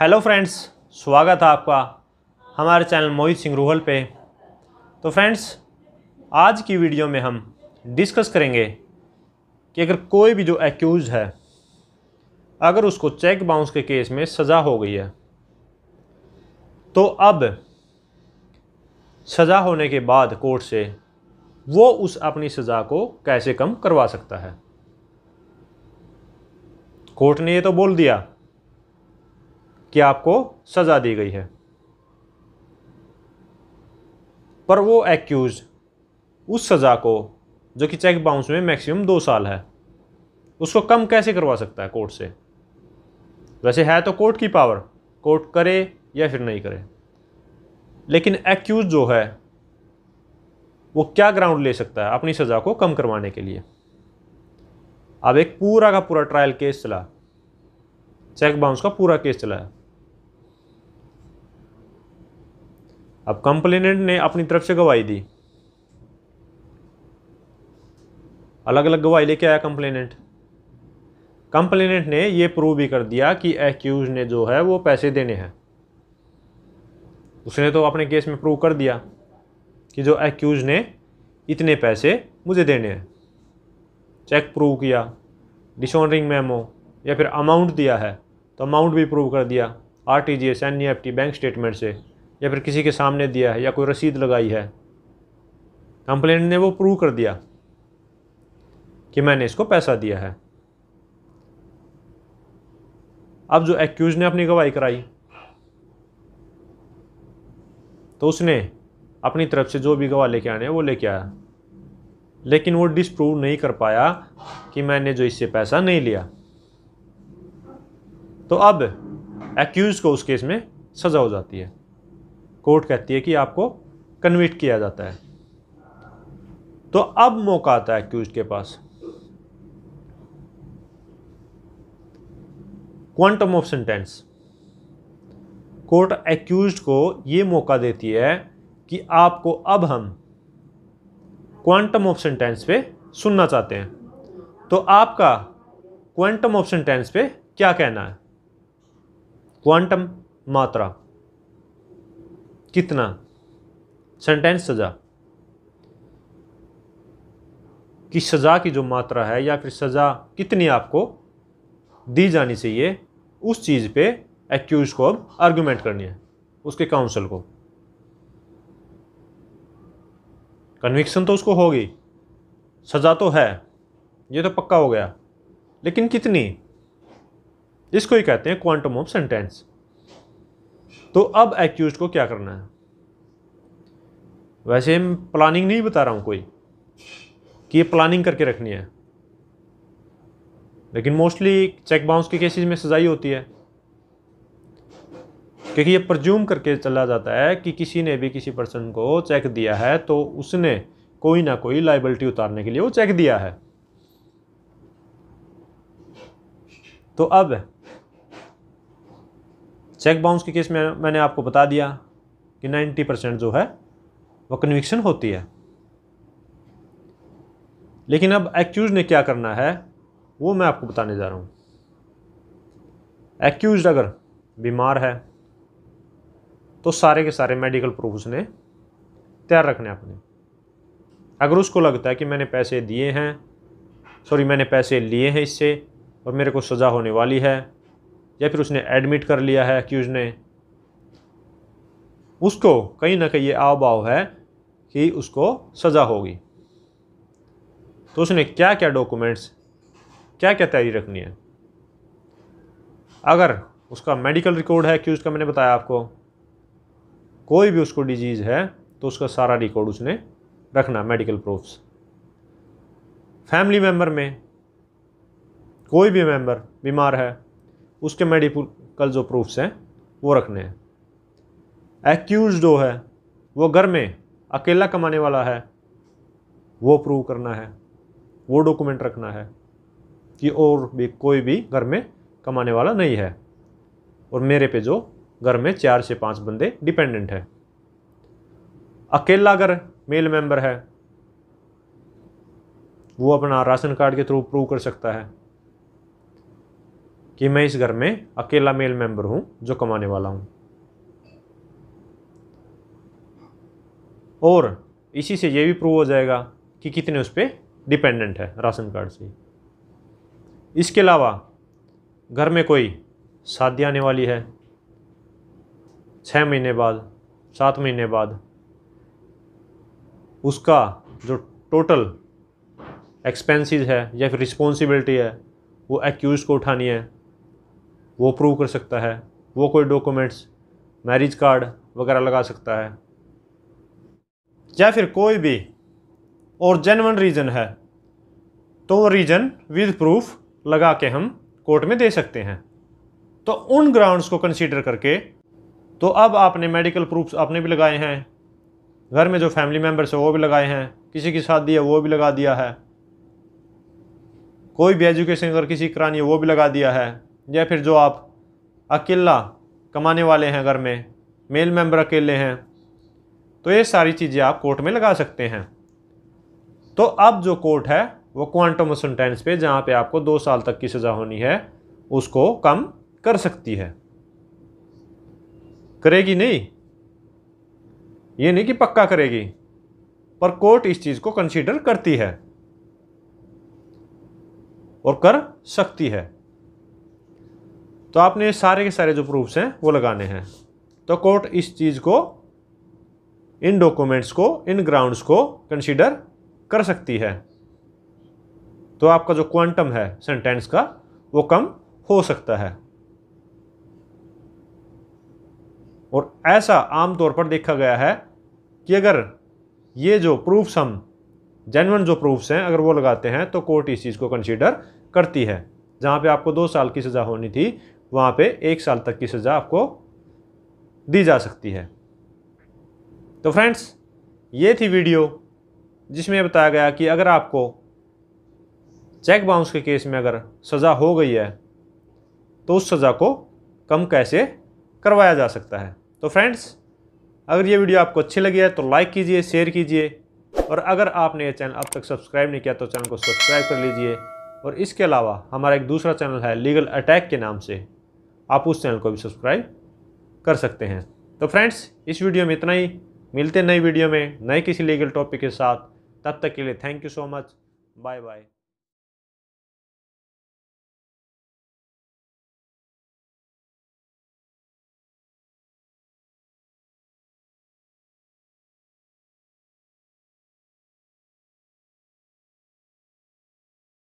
hello friends स्वागत है आपका हमारे चैनल मोहित सिंह रूहल पे तो फ्रेंड्स आज की वीडियो में हम डिस्कस करेंगे कि अगर कोई भी जो एक्यूज़ है अगर उसको चेक बाउंस के केस में सज़ा हो गई है तो अब सज़ा होने के बाद कोर्ट से वो उस अपनी सज़ा को कैसे कम करवा सकता है कोर्ट ने ये तो बोल दिया कि आपको सज़ा दी गई है पर वो एक्यूज उस सज़ा को जो कि चेक बाउंस में मैक्सिमम दो साल है उसको कम कैसे करवा सकता है कोर्ट से वैसे है तो कोर्ट की पावर कोर्ट करे या फिर नहीं करे लेकिन एक्यूज जो है वो क्या ग्राउंड ले सकता है अपनी सज़ा को कम करवाने के लिए अब एक पूरा का पूरा ट्रायल केस चला चेक बाउंस का पूरा केस चला है अब कंप्लेनेंट ने अपनी तरफ से गवाही दी अलग अलग गवाही लेके आया कंप्लेनेंट कंप्लेनेंट ने ये प्रूव भी कर दिया कि एक्यूज ने जो है वो पैसे देने हैं उसने तो अपने केस में प्रूव कर दिया कि जो एक्यूज ने इतने पैसे मुझे देने हैं चेक प्रूव किया डिसऑनरिंग मेमो या फिर अमाउंट दिया है तो अमाउंट भी प्रूव कर दिया R T G S N E F T bank statement से या फिर किसी के सामने दिया है या कोई रसीद लगाई है कंप्लेंट ने वो प्रूव कर दिया कि मैंने इसको पैसा दिया है अब जो एक्यूज ने अपनी गवाही कराई तो उसने अपनी तरफ से जो भी गवाह लेके आने वो लेके आया लेकिन वो डिसप्रूव नहीं कर पाया कि मैंने जो इससे पैसा नहीं लिया तो अब एक्यूज को उस केस में सज़ा हो जाती है कोर्ट कहती है कि आपको कन्विट किया जाता है तो अब मौका आता है एक्यूज के पास quantum of sentence court accused को यह मौका देती है कि आपको अब हम क्वांटम ऑफ सेंटेंस पे सुनना चाहते हैं तो आपका क्वांटम ऑफ सेंटेंस पे क्या कहना है क्वांटम मात्रा कितना सेंटेंस सज़ा की सज़ा की जो मात्रा है या फिर सज़ा कितनी आपको दी जानी चाहिए उस चीज़ पे एक्यूज़ को अब आर्ग्यूमेंट करनी है उसके काउंसिल को कन्विक्सन तो उसको होगी सज़ा तो है ये तो पक्का हो गया लेकिन कितनी इसको ही कहते हैं क्वांटम ऑफ सेंटेंस तो अब एक्यूज को क्या करना है वैसे प्लानिंग नहीं बता रहा हूं कोई कि ये प्लानिंग करके रखनी है लेकिन मोस्टली चेक बाउंस के केसेस में सजाई होती है क्योंकि ये प्रज्यूम करके चला जाता है कि किसी ने भी किसी पर्सन को चेक दिया है तो उसने कोई ना कोई लाइबिलिटी उतारने के लिए वो चेक दिया है तो अब चेक बाउंस के केस में मैंने आपको बता दिया कि 90 परसेंट जो है वह कन्विक्शन होती है लेकिन अब एक्यूज ने क्या करना है वो मैं आपको बताने जा रहा हूँ एक्यूज अगर बीमार है तो सारे के सारे मेडिकल प्रूफ उसने तैयार रखने अपने अगर उसको लगता है कि मैंने पैसे दिए हैं सॉरी मैंने पैसे लिए हैं इससे और मेरे को सज़ा होने वाली है या फिर उसने एडमिट कर लिया है अक्यूज ने उसको कहीं ना कहीं ये आवभाव है कि उसको सज़ा होगी तो उसने क्या क्या डॉक्यूमेंट्स क्या क्या तैयारी रखनी है अगर उसका मेडिकल रिकॉर्ड है कि उसका मैंने बताया आपको कोई भी उसको डिजीज़ है तो उसका सारा रिकॉर्ड उसने रखना मेडिकल प्रूफ्स फैमिली मेम्बर में कोई भी मेम्बर बीमार है उसके मेडिकल जो प्रूफ्स हैं वो रखने हैं एक्यूज जो है वो घर में अकेला कमाने वाला है वो प्रूव करना है वो डॉक्यूमेंट रखना है कि और भी कोई भी घर में कमाने वाला नहीं है और मेरे पे जो घर में चार से पांच बंदे डिपेंडेंट हैं अकेला अगर मेल मेंबर है वो अपना राशन कार्ड के थ्रू प्रूव कर सकता है कि मैं इस घर में अकेला मेल मेंबर हूँ जो कमाने वाला हूँ और इसी से ये भी प्रूव हो जाएगा कि कितने उस पर डिपेंडेंट है राशन कार्ड से इसके अलावा घर में कोई शादी आने वाली है छः महीने बाद सात महीने बाद उसका जो टोटल एक्सपेंसेस है या फिर रिस्पॉन्सिबिलिटी है वो एक्यूज़ को उठानी है वो प्रूव कर सकता है वो कोई डॉक्यूमेंट्स मैरिज कार्ड वगैरह लगा सकता है या फिर कोई भी और जेनवन रीज़न है तो वो रीज़न विद प्रूफ लगा के हम कोर्ट में दे सकते हैं तो उन ग्राउंड्स को कंसीडर करके तो अब आपने मेडिकल प्रूफ्स आपने भी लगाए हैं घर में जो फैमिली मेम्बर्स हैं वो भी लगाए हैं किसी की शादी है वो भी लगा दिया है कोई भी एजुकेशन अगर किसी करानी है वो भी लगा दिया है या फिर जो आप अकेला कमाने वाले हैं घर में मेल मेंबर अकेले हैं तो ये सारी चीज़ें आप कोर्ट में लगा सकते हैं तो अब जो कोर्ट है वो क्वांटम सेंटेंस पे जहाँ पे आपको दो साल तक की सज़ा होनी है उसको कम कर सकती है करेगी नहीं ये नहीं कि पक्का करेगी पर कोर्ट इस चीज़ को कंसीडर करती है और कर सकती है तो आपने सारे के सारे जो प्रूफ्स हैं वो लगाने हैं तो कोर्ट इस चीज़ को इन डॉक्यूमेंट्स को इन ग्राउंड्स को कंसीडर कर सकती है तो आपका जो क्वांटम है सेंटेंस का वो कम हो सकता है और ऐसा आमतौर पर देखा गया है कि अगर ये जो प्रूफ्स हम जेनवन जो प्रूफ्स हैं अगर वो लगाते हैं तो कोर्ट इस चीज़ को कंसीडर करती है जहाँ पे आपको दो साल की सज़ा होनी थी वहाँ पे एक साल तक की सज़ा आपको दी जा सकती है तो फ्रेंड्स ये थी वीडियो जिसमें बताया गया कि अगर आपको चेक बाउंस के केस में अगर सज़ा हो गई है तो उस सज़ा को कम कैसे करवाया जा सकता है तो फ्रेंड्स अगर ये वीडियो आपको अच्छी लगी है तो लाइक कीजिए शेयर कीजिए और अगर आपने ये चैनल अब तक सब्सक्राइब नहीं किया तो चैनल को सब्सक्राइब कर लीजिए और इसके अलावा हमारा एक दूसरा चैनल है लीगल अटैक के नाम से आप उस चैनल को भी सब्सक्राइब कर सकते हैं तो फ्रेंड्स इस वीडियो में इतना ही मिलते नई वीडियो में नए किसी लीगल टॉपिक के साथ तब तक के लिए thank you so much bye bye